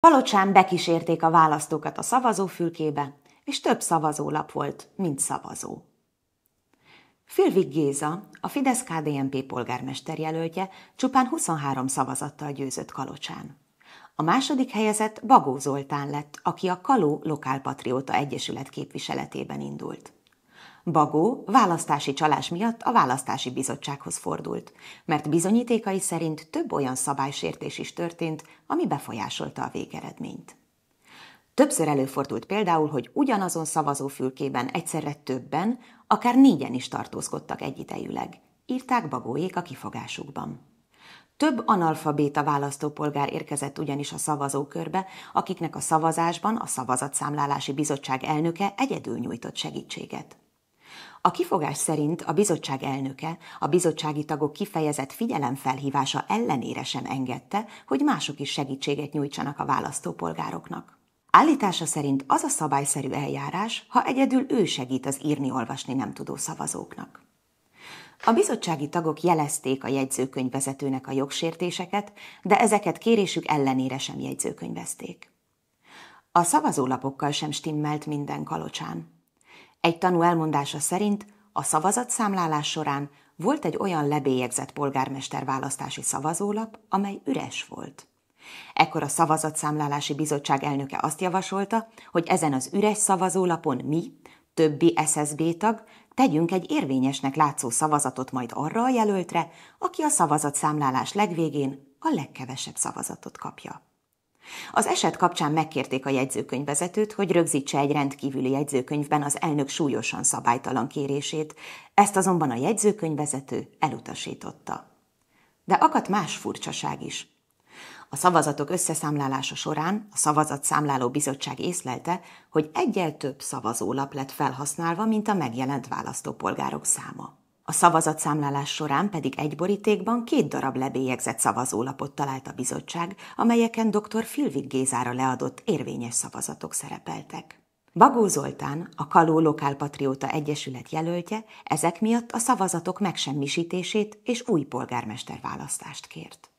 Palocsán bekísérték a választókat a szavazófülkébe, és több szavazólap volt, mint szavazó. Fülvik Géza, a fidesz KDMP polgármester jelöltje csupán 23 szavazattal győzött Kalocsán. A második helyezett Bagó Zoltán lett, aki a Kaló Lokálpatrióta Egyesület képviseletében indult. Bagó választási csalás miatt a választási bizottsághoz fordult, mert bizonyítékai szerint több olyan szabálysértés is történt, ami befolyásolta a végeredményt. Többször előfordult például, hogy ugyanazon szavazófülkében egyszerre többen, akár négyen is tartózkodtak egyidejűleg, írták bagóék a kifogásukban. Több analfabéta választópolgár érkezett ugyanis a szavazókörbe, akiknek a szavazásban a szavazatszámlálási bizottság elnöke egyedül nyújtott segítséget. A kifogás szerint a bizottság elnöke a bizottsági tagok kifejezett figyelemfelhívása ellenére sem engedte, hogy mások is segítséget nyújtsanak a választópolgároknak. Állítása szerint az a szabályszerű eljárás, ha egyedül ő segít az írni-olvasni nem tudó szavazóknak. A bizottsági tagok jelezték a jegyzőkönyvvezetőnek a jogsértéseket, de ezeket kérésük ellenére sem jegyzőkönyvezték. A szavazólapokkal sem stimmelt minden kalocsán. Egy tanú elmondása szerint a szavazatszámlálás során volt egy olyan lebélyegzett polgármester választási szavazólap, amely üres volt. Ekkor a szavazatszámlálási bizottság elnöke azt javasolta, hogy ezen az üres szavazólapon mi, többi SSB tag, tegyünk egy érvényesnek látszó szavazatot majd arra a jelöltre, aki a szavazatszámlálás legvégén a legkevesebb szavazatot kapja. Az eset kapcsán megkérték a jegyzőkönyvvezetőt, hogy rögzítse egy rendkívüli jegyzőkönyvben az elnök súlyosan szabálytalan kérését, ezt azonban a jegyzőkönyvvezető elutasította. De akadt más furcsaság is. A szavazatok összeszámlálása során a szavazatszámláló bizottság észlelte, hogy egyel több szavazólap lett felhasználva, mint a megjelent választópolgárok száma. A szavazatszámlálás során pedig egy borítékban két darab lebélyegzett szavazólapot talált a bizottság, amelyeken dr. Filvig Gézára leadott érvényes szavazatok szerepeltek. Bagó Zoltán, a Kaló Lokálpatrióta Egyesület jelöltje, ezek miatt a szavazatok megsemmisítését és új polgármester választást kért.